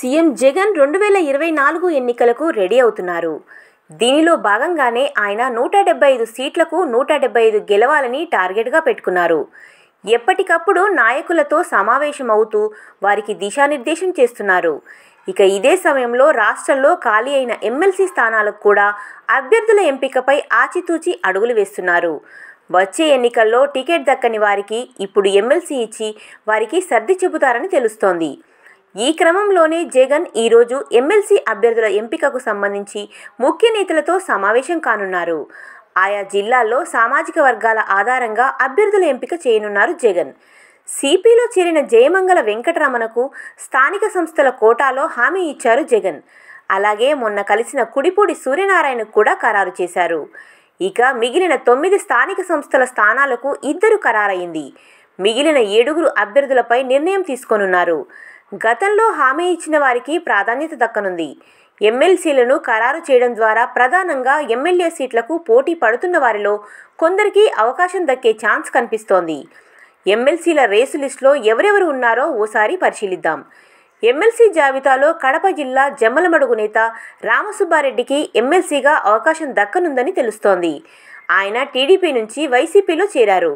CM Jagan రెండు వేల ఇరవై నాలుగు ఎన్నికలకు రెడీ అవుతున్నారు దీనిలో భాగంగానే ఆయన నూట డెబ్బై ఐదు సీట్లకు నూట డెబ్బై ఐదు గెలవాలని టార్గెట్గా పెట్టుకున్నారు ఎప్పటికప్పుడు నాయకులతో సమావేశం అవుతూ వారికి దిశానిర్దేశం చేస్తున్నారు ఇక ఇదే సమయంలో రాష్ట్రంలో ఖాళీ అయిన ఎమ్మెల్సీ స్థానాలకు కూడా అభ్యర్థుల ఎంపికపై ఆచితూచి అడుగులు వేస్తున్నారు వచ్చే ఎన్నికల్లో టికెట్ దక్కని వారికి ఇప్పుడు ఎమ్మెల్సీ ఇచ్చి వారికి సర్ది చెబుతారని తెలుస్తోంది ఈ క్రమంలోనే జగన్ ఈరోజు ఎమ్మెల్సీ అభ్యర్థుల ఎంపికకు సంబంధించి ముఖ్య నేతలతో సమావేశం కానున్నారు ఆయా జిల్లాల్లో సామాజిక వర్గాల ఆధారంగా అభ్యర్థుల ఎంపిక చేయనున్నారు జగన్ సిపిలో చేరిన జయమంగళ వెంకటరమణకు స్థానిక సంస్థల కోటాలో హామీ ఇచ్చారు జగన్ అలాగే మొన్న కలిసిన కుడిపూడి సూర్యనారాయణకు కూడా ఖరారు చేశారు ఇక మిగిలిన తొమ్మిది స్థానిక సంస్థల స్థానాలకు ఇద్దరు ఖరారైంది మిగిలిన ఏడుగురు అభ్యర్థులపై నిర్ణయం తీసుకోనున్నారు గతంలో హామీ ఇచ్చిన వారికి ప్రాధాన్యత దక్కనుంది ఎమ్మెల్సీలను ఖరారు చేయడం ద్వారా ప్రధానంగా ఎమ్మెల్యే సీట్లకు పోటీ పడుతున్న వారిలో కొందరికి అవకాశం దక్కే ఛాన్స్ కనిపిస్తోంది ఎమ్మెల్సీల రేసు లిస్టులో ఎవరెవరు ఉన్నారో ఓసారి పరిశీలిద్దాం ఎమ్మెల్సీ జాబితాలో కడప జిల్లా జమ్మలమడుగు నేత రామసుబ్బారెడ్డికి ఎమ్మెల్సీగా అవకాశం దక్కనుందని తెలుస్తోంది ఆయన టీడీపీ నుంచి వైసీపీలో చేరారు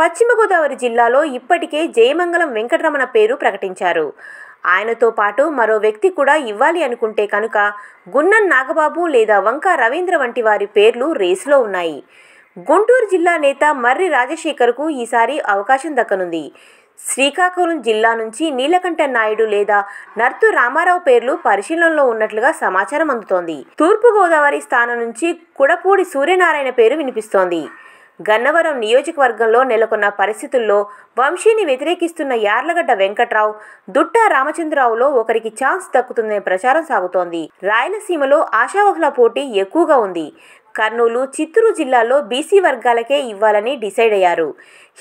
పశ్చిమ గోదావరి జిల్లాలో ఇప్పటికే జయమంగళం వెంకటరమణ పేరు ప్రకటించారు ఆయనతో పాటు మరో వ్యక్తి కూడా ఇవ్వాలి అనుకుంటే కనుక గున్నన్ నాగబాబు లేదా వంక రవీంద్ర వంటి వారి పేర్లు రేసులో ఉన్నాయి గుంటూరు జిల్లా నేత మర్రి రాజశేఖర్కు ఈసారి అవకాశం దక్కనుంది శ్రీకాకుళం జిల్లా నుంచి నీలకంఠ నాయుడు లేదా నర్తు రామారావు పేర్లు పరిశీలనలో ఉన్నట్లుగా సమాచారం అందుతోంది తూర్పుగోదావరి స్థానం నుంచి కుడపూడి సూర్యనారాయణ పేరు వినిపిస్తోంది గన్నవరం నియోజకవర్గంలో నెలకొన్న పరిస్థితుల్లో వంశీని వ్యతిరేకిస్తున్న యార్లగడ్డ వెంకట్రావు దుట్ట రామచంద్రరావులో ఒకరికి ఛాన్స్ దక్కుతుందనే ప్రచారం సాగుతోంది రాయలసీమలో ఆశావహుల పోటీ ఎక్కువగా ఉంది కర్నూలు చిత్తూరు జిల్లాలో బీసీ వర్గాలకే ఇవ్వాలని డిసైడ్ అయ్యారు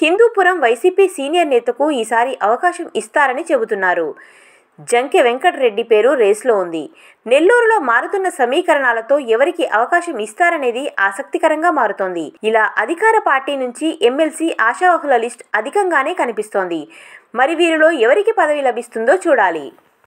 హిందూపురం వైసీపీ సీనియర్ నేతకు ఈసారి అవకాశం ఇస్తారని చెబుతున్నారు జంకె వెంకటరెడ్డి పేరు రేసులో ఉంది నెల్లూరులో మారుతున్న సమీకరణాలతో ఎవరికి అవకాశం ఇస్తారనేది ఆసక్తికరంగా మారుతోంది ఇలా అధికార పార్టీ నుంచి ఎమ్మెల్సీ ఆశావహుల లిస్ట్ అధికంగానే కనిపిస్తోంది మరి వీరిలో ఎవరికి పదవి లభిస్తుందో చూడాలి